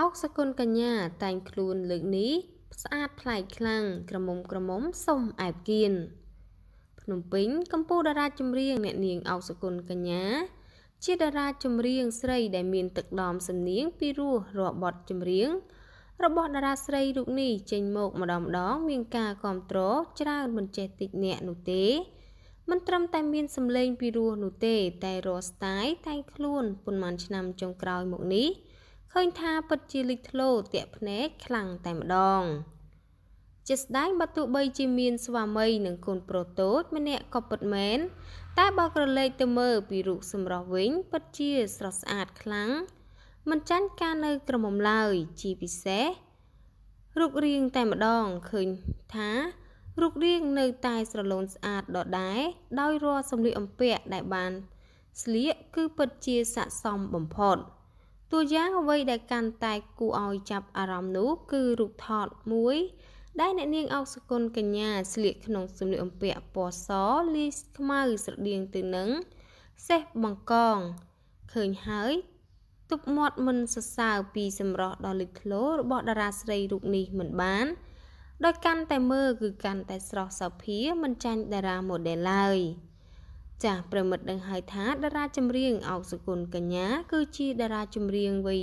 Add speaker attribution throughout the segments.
Speaker 1: អោកសគុណកញ្ញាតែងខ្លួនលើកនេះស្អាតប្លែកខ្លាំងក្រមុំក្រមុំសុំអែបគៀនភ្នំពេញកំពូលតារាចម្រៀង អ្នកនាងអោកសគុណកញ្ញា ជាតារាចម្រៀងស្រីដែលមាន ទឹកដមសំនៀងពីរោះរបត់ចម្រៀង របស់តារាស្រីរូបនេះចេញមកម្ដងម្ដងមានការគ្រប់គ្រងច្រើនមិនចេះតិចអ្នកនោះទេ មិនត្រឹមតែមានសម្លេងពីរោះនោះទេ តែរស់ស្ទាយតែខ្លួនប៉ុន្មានឆ្នាំចុងក្រោយមកនេះឃើញថាពិតជាលេចធ្លោតាក់ភ្នែកខ្លាំងតែម្ដងជាស្ដែងបើទោះបីជាមានស្វាមីនិងកូនប្រុសតូចម្នាក់ក៏ពិតមែនតែបើក្រឡេកទៅមើលពីរូបសម្រស់វិញពិតជាស្រស់ស្អាតខ្លាំងមិនចាញ់ការនៅក្រមុំឡើយជាពិសេសរូបរាងតែម្ដងឃើញថារូបរាងនៅតែស្រលូនស្អាតដដែលដោយរាល់សម្លៀកបំពាក់ដែលបានស្លៀកគឺពិតជាស័ក្តិសមបំផុត។តួយ៉ាងអ្វីដែលកាន់តែគួរឲ្យចាប់អារម្មណ៍នោះគឺរូបថតមួយ ដែលអ្នកនាងអុកសុគន្ធកញ្ញាស្លៀកក្នុងសម្លៀកបំពាក់ពណ៌សលីខ្មៅស្រដៀងទៅនឹងសេះបង្កងឃើញហើយទប់មាត់មិនសរសើរពីសម្រស់ដ៏លេចធ្លោរបស់តារាស្រីរូបនេះមិនបាន ដោយកាន់តែមើលគឺកាន់តែស្រស់សោភាមិនចាញ់តារាម៉ូដែលឡើយ។ចាស់ប្រិមិត្តដឹងហើយថាតារាចម្រៀងអុកសុគន្ធកញ្ញាគឺជាតារាចម្រៀងវ័យ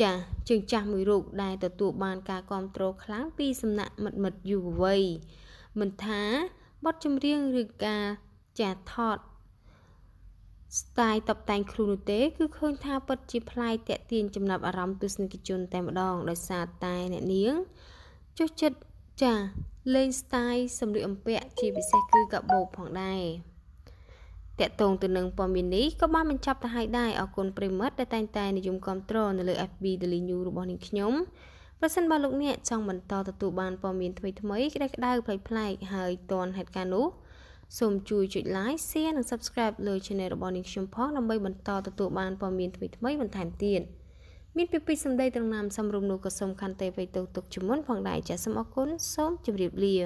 Speaker 1: ចាស់ជើងចាស់មួយរូបដែលទទួលបានការគ្រប់គ្រងខ្លាំងពីសំណាក់មិត្តមិត្តយុវវ័យមិនថាបទចម្រៀងឬការចាស់ថត style តបតែងគ្រូនោះទេ គឺឃើញថាពិតជាប្លែកតាក់ទាញចំណាប់អារម្មណ៍ទស្សនិកជន តែម្ដងដោយសារតែអ្នកនាងចុះចិត្តចាលេង style សម្លៀកបំពាក់ជាពិសេសគឺកាបូបផងដែរតកតងទៅនឹងព័ត៌មាននេះក៏បានបញ្ចប់ទៅហើយដែរអរគុណប្រិមិត្តដែលតែងតែនិយមគ្រប់គ្រងនៅលើ FB Daily News របស់នាងខ្ញុំប្រសិនបើលោកអ្នកចង់បន្តទទួលបានព័ត៌មានថ្មីៗក្តៅក្តៅប្លែកប្លែកហើយទាន់ហេតុការណ៍នោះសូមជួយចុច like share និង subscribe លើ channel របស់នាងខ្ញុំផងដើម្បីបន្តទទួលបានព័ត៌មានថ្មីៗបន្ថែមទៀតមានពីពីសម្ដីត្រង់ណាមសំរុំនោះក៏សូមខន្តីໄວទៅទុកជំនុនផងដែរចាសសូមអរគុណសូមជម្រាបលា